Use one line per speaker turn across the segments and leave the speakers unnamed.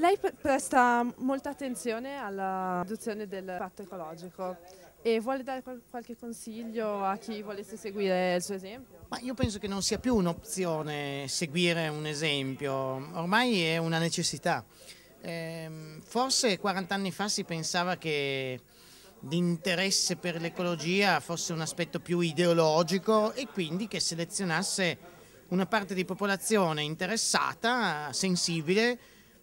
Lei presta molta attenzione alla riduzione del patto ecologico e vuole dare qualche consiglio a chi volesse seguire il suo esempio? Ma io penso che non
sia più un'opzione seguire un esempio, ormai è una necessità. Eh, forse 40 anni fa si pensava che l'interesse per l'ecologia fosse un aspetto più ideologico e quindi che selezionasse una parte di popolazione interessata, sensibile,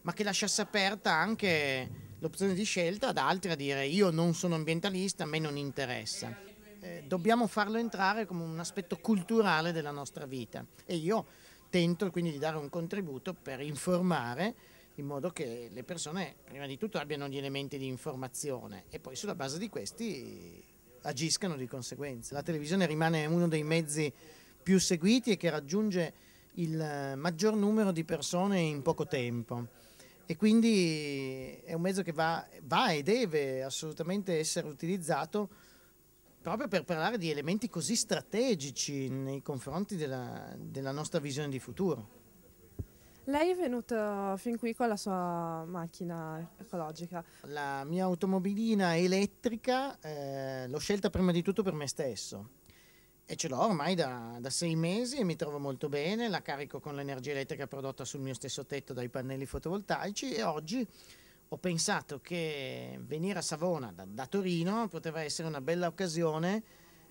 ma che lasciasse aperta anche l'opzione di scelta ad altri a dire io non sono ambientalista, a me non interessa. Eh, dobbiamo farlo entrare come un aspetto culturale della nostra vita e io tento quindi di dare un contributo per informare in modo che le persone prima di tutto abbiano gli elementi di informazione e poi sulla base di questi agiscano di conseguenza. La televisione rimane uno dei mezzi più seguiti e che raggiunge il eh, maggior numero di persone in poco tempo e quindi è un mezzo che va, va, e deve assolutamente essere utilizzato proprio per parlare di elementi così strategici nei confronti della, della nostra visione di futuro.
Lei è venuto fin qui con la sua macchina ecologica? La mia automobilina elettrica eh,
l'ho scelta prima di tutto per me stesso e ce l'ho ormai da, da, sei mesi e mi trovo molto bene, la carico con l'energia elettrica prodotta sul mio stesso tetto dai pannelli fotovoltaici e oggi ho pensato che venire a Savona da, da Torino poteva essere una bella occasione,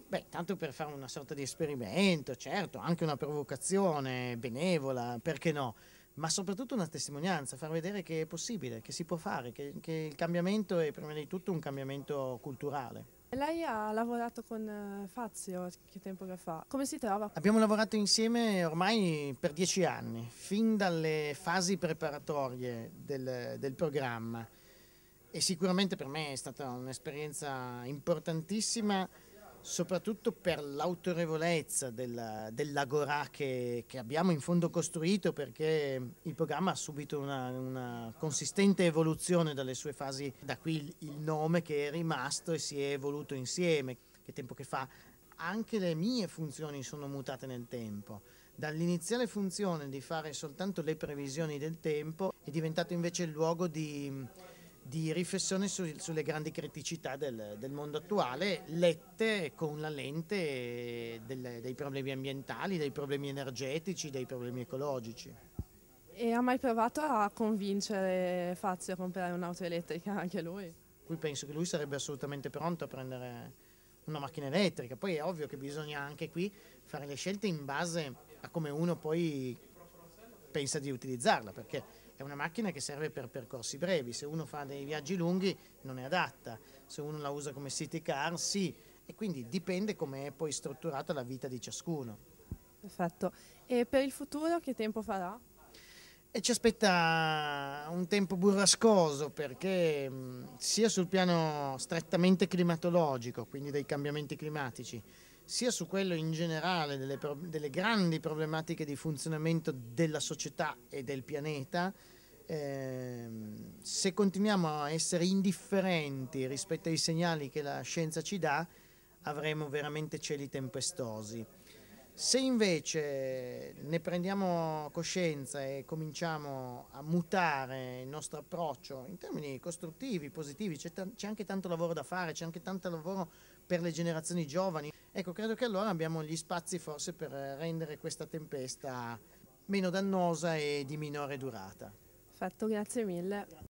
beh, tanto per fare una sorta di esperimento, certo, anche una provocazione benevola, perché no? ma soprattutto una testimonianza, far vedere che è possibile, che si può fare, che, che il cambiamento è prima di tutto un cambiamento culturale.
Lei ha lavorato con eh, Fazio che tempo che fa. Come si trova?
Abbiamo lavorato insieme ormai per dieci anni, fin dalle fasi preparatorie del, del programma. E sicuramente per me è stata un'esperienza importantissima soprattutto per l'autorevolezza della, dell'agorà che, che, abbiamo in fondo costruito perché il programma ha subito una, una consistente evoluzione dalle sue fasi, da qui il, il, nome che è rimasto e si è evoluto insieme, che tempo che fa anche le mie funzioni sono mutate nel tempo. Dall'iniziale funzione di fare soltanto le previsioni del tempo è diventato invece il luogo di di riflessione su, sulle grandi criticità del, del, mondo attuale, lette con la lente del, dei problemi ambientali, dei problemi energetici, dei problemi ecologici.
E ha mai provato a convincere Fazio a comprare un'auto elettrica anche lui?
Qui penso che lui sarebbe assolutamente pronto a prendere una macchina elettrica. Poi è ovvio che bisogna anche qui fare le scelte in base a come uno poi pensa di utilizzarla, perché è una macchina che serve per percorsi brevi, se uno fa dei viaggi lunghi non è adatta, se uno la usa come city car sì, e quindi dipende come è poi strutturata la vita di ciascuno.
Perfetto, e per il futuro che tempo farà?
E ci aspetta un tempo burrascoso perché mh, sia sul piano strettamente climatologico, quindi dei cambiamenti climatici, sia su quello in generale delle, pro- delle grandi problematiche di funzionamento della società e del pianeta, eh, se continuiamo a essere indifferenti rispetto ai segnali che la scienza ci dà, avremo veramente cieli tempestosi. Se invece ne prendiamo coscienza e cominciamo a mutare il nostro approccio in termini costruttivi, positivi, c'è, c'è anche tanto lavoro da fare, c'è anche tanto lavoro per le generazioni giovani, ecco, credo che allora abbiamo gli spazi forse per rendere questa tempesta meno dannosa e di minore durata.
Fatto, grazie mille.